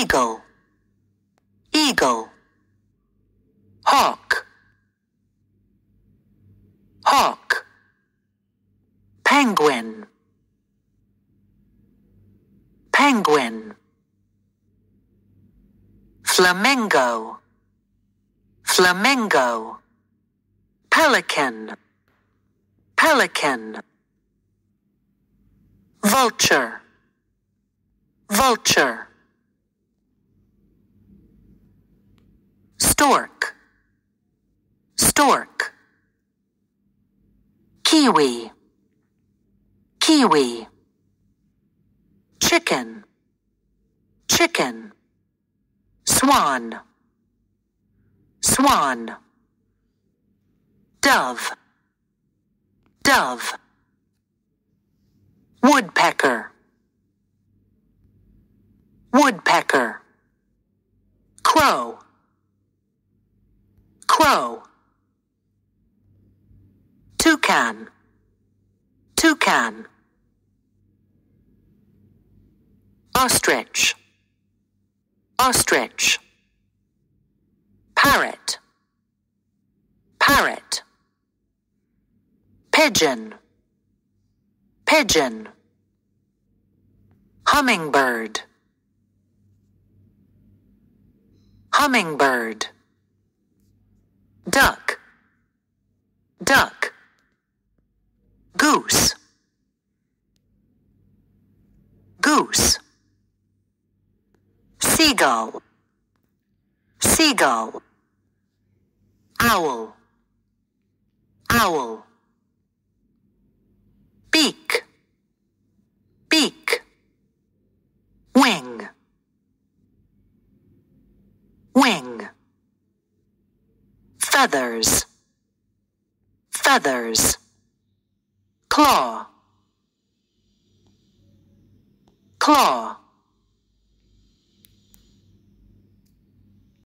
eagle eagle hawk hawk penguin penguin flamingo flamingo pelican pelican vulture vulture stork, stork, kiwi, kiwi, chicken, chicken, swan, swan, dove, dove, woodpecker, woodpecker, crow, crow toucan toucan ostrich ostrich parrot parrot pigeon pigeon hummingbird hummingbird duck, duck, goose, goose, seagull, seagull, owl, owl. feathers, feathers, claw, claw.